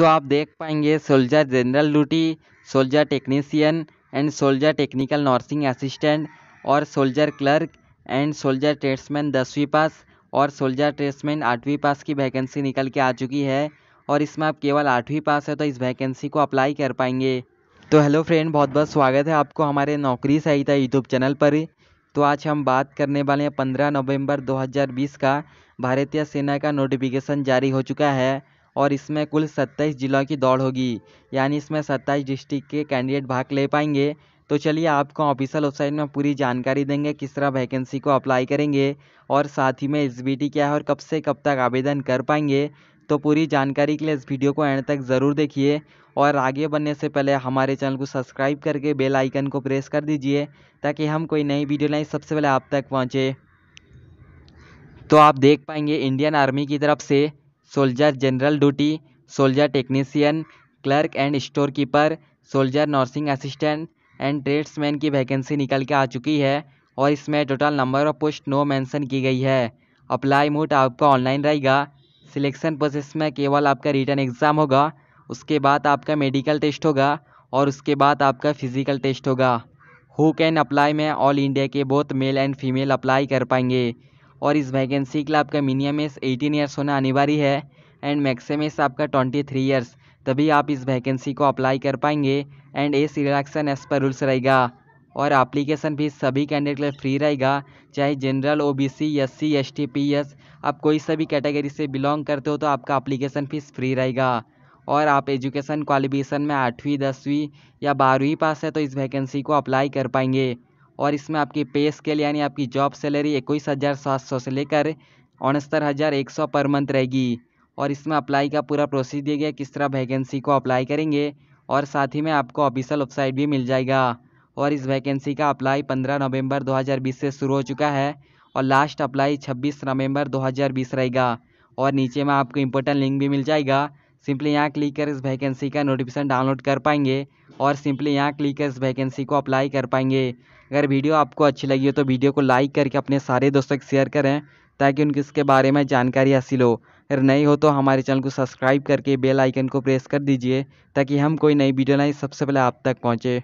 तो आप देख पाएंगे soldier general duty soldier technician and soldier technical nursing assistant और soldier clerk and soldier tradesman दसवीं पास और सोल्जर ट्रेड्समैन आठवीं पास की वैकेंसी निकल के आ चुकी है और इसमें आप केवल आठवीं पास है तो इस वैकेंसी को अप्लाई कर पाएंगे तो हेलो फ्रेंड बहुत बहुत स्वागत है आपको हमारे नौकरी सहायता यूट्यूब चैनल पर तो आज हम बात करने वाले हैं पंद्रह नवंबर 2020 का भारतीय सेना का नोटिफिकेशन जारी हो चुका है और इसमें कुल सत्ताईस ज़िलों की दौड़ होगी यानी इसमें सत्ताईस डिस्ट्रिक्ट के कैंडिडेट भाग ले पाएंगे तो चलिए आपको ऑफिशियल वेबसाइट में पूरी जानकारी देंगे किस तरह वैकेंसी को अप्लाई करेंगे और साथ ही में एस क्या है और कब से कब तक आवेदन कर पाएंगे तो पूरी जानकारी के लिए इस वीडियो को एंड तक ज़रूर देखिए और आगे बढ़ने से पहले हमारे चैनल को सब्सक्राइब करके बेल आइकन को प्रेस कर दीजिए ताकि हम कोई नई वीडियो लाएँ सबसे पहले आप तक पहुँचे तो आप देख पाएंगे इंडियन आर्मी की तरफ से soldier general duty soldier technician clerk and store keeper soldier nursing assistant and tradesman की वैकेंसी निकल के आ चुकी है और इसमें total number of post no mention की गई है अप्लाई मोड आपका ऑनलाइन रहेगा सिलेक्शन प्रोसेस में केवल आपका रिटर्न एग्ज़ाम होगा उसके बाद आपका मेडिकल टेस्ट होगा और उसके बाद आपका फिजिकल टेस्ट होगा हु कैन अप्लाई में ऑल इंडिया के both male and female apply कर पाएंगे और इस वैकेंसी के लिए आपका मिनिमम एज एटीन ईयर्स होना अनिवार्य है एंड मैक्सिमम एज आपका ट्वेंटी थ्री ईयर्स तभी आप इस वैकेंसी को अप्लाई कर पाएंगे and age relaxation as per rules रहेगा और एप्लीकेशन फीस सभी कैंडिडेट के लिए फ्री रहेगा चाहे general OBC SC ST PS आप कोई सभी कैटेगरी से बिलोंग करते हो तो आपका एप्लीकेशन फ़ीस फ्री रहेगा और आप एजुकेशन क्वालिफिकेशन में आठवीं दसवीं या बारहवीं पास है तो इस वैकेंसी को अप्लाई कर पाएंगे और इसमें आपकी पे स्केल यानी आपकी जॉब सैलरी इक्कीस हज़ार सात सौ से लेकर उनहत्तर हज़ार एक सौ पर मंथ रहेगी और इसमें अप्लाई का पूरा प्रोसेस दिया गया किस तरह वैकेंसी को अप्लाई करेंगे और साथ ही में आपको ऑफिशियल वेबसाइट भी मिल जाएगा और इस वैकेंसी का अप्लाई दो हज़ार बीस से शुरू हो चुका है और लास्ट अप्लाई दो हज़ार बीस रहेगा और नीचे में आपको इम्पोर्टेंट लिंक भी मिल जाएगा सिंपली यहाँ क्लिक कर इस वैकेंसी का नोटिफिकेशन डाउनलोड कर पाएंगे और सिंपली यहाँ क्लिक कर इस वैकेंसी को अप्लाई कर पाएंगे अगर वीडियो आपको अच्छी लगी हो तो वीडियो को लाइक करके अपने सारे दोस्तों के शेयर करें ताकि उनकी इसके बारे में जानकारी हासिल हो अगर नहीं हो तो हमारे चैनल को सब्सक्राइब करके बेल आइकन को प्रेस कर दीजिए ताकि हम कोई नई वीडियो लाएँ सबसे पहले आप तक पहुँचे